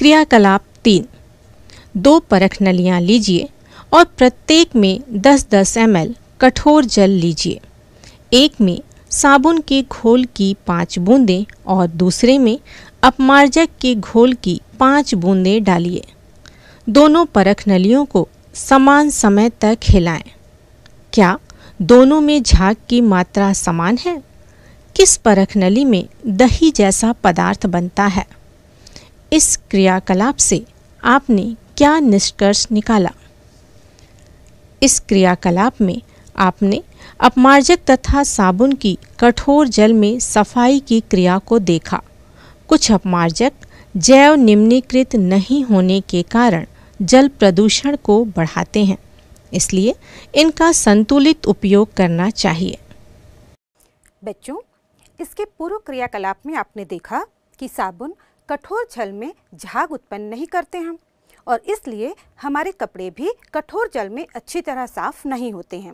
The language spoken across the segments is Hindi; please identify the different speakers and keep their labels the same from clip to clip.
Speaker 1: क्रियाकलाप तीन दो परख नलियाँ लीजिए और प्रत्येक में 10-10 एम कठोर जल लीजिए एक में साबुन के घोल की पाँच बूंदें और दूसरे में अपमार्जक के घोल की पाँच बूंदें डालिए दोनों परख नलियों को समान समय तक हिलाएं। क्या दोनों में झाग की मात्रा समान है किस परख नली में दही जैसा पदार्थ बनता है इस क्रियाकलाप से आपने क्या निष्कर्ष निकाला इस क्रियाकलाप में आपने अपमार्जक तथा साबुन की कठोर जल में सफाई की क्रिया को देखा कुछ अपमार्जक जैव निम्नीकृत नहीं होने के कारण जल प्रदूषण को बढ़ाते हैं इसलिए इनका संतुलित उपयोग करना चाहिए
Speaker 2: बच्चों इसके पूर्व क्रियाकलाप में आपने देखा कि साबुन कठोर जल में झाग उत्पन्न नहीं करते हैं और इसलिए हमारे कपड़े भी कठोर जल में अच्छी तरह साफ नहीं होते हैं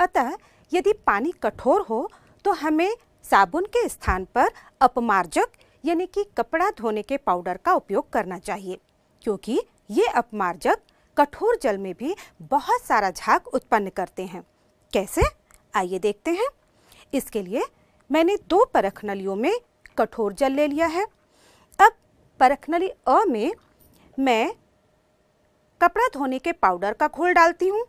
Speaker 2: अतः यदि पानी कठोर हो तो हमें साबुन के स्थान पर अपमार्जक यानी कि कपड़ा धोने के पाउडर का उपयोग करना चाहिए क्योंकि ये अपमार्जक कठोर जल में भी बहुत सारा झाग उत्पन्न करते हैं कैसे आइए देखते हैं इसके लिए मैंने दो परख नलियों में कठोर जल ले लिया है अब परखनली अ में मैं कपड़ा धोने के पाउडर का घोल डालती हूँ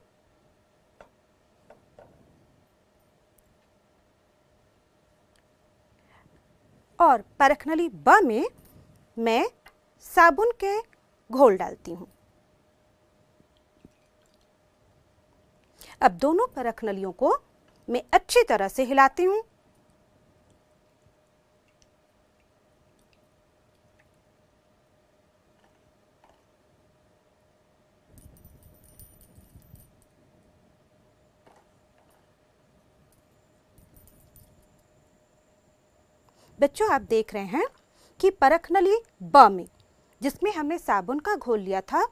Speaker 2: और परखनली ब में मैं साबुन के घोल डालती हूँ अब दोनों परखनलियों को मैं अच्छी तरह से हिलाती हूँ बच्चों आप देख रहे हैं कि परख नली ब में जिसमें हमने साबुन का घोल लिया था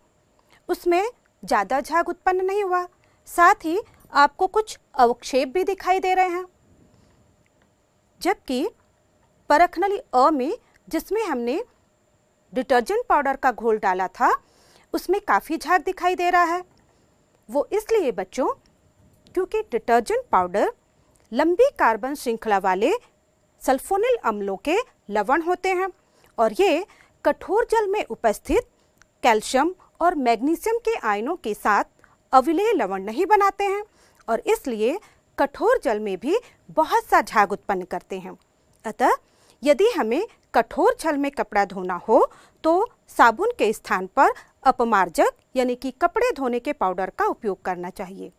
Speaker 2: उसमें ज़्यादा झाग उत्पन्न नहीं हुआ साथ ही आपको कुछ अवक्षेप भी दिखाई दे रहे हैं जबकि परख नली अ में जिसमें हमने डिटर्जेंट पाउडर का घोल डाला था उसमें काफ़ी झाग दिखाई दे रहा है वो इसलिए बच्चों क्योंकि डिटर्जेंट पाउडर लंबी कार्बन श्रृंखला वाले सल्फोनिल अम्लों के लवण होते हैं और ये कठोर जल में उपस्थित कैल्शियम और मैग्नीशियम के आयनों के साथ अविलेय लवण नहीं बनाते हैं और इसलिए कठोर जल में भी बहुत सा झाग उत्पन्न करते हैं अतः यदि हमें कठोर जल में कपड़ा धोना हो तो साबुन के स्थान पर अपमार्जक यानी कि कपड़े धोने के पाउडर का उपयोग करना चाहिए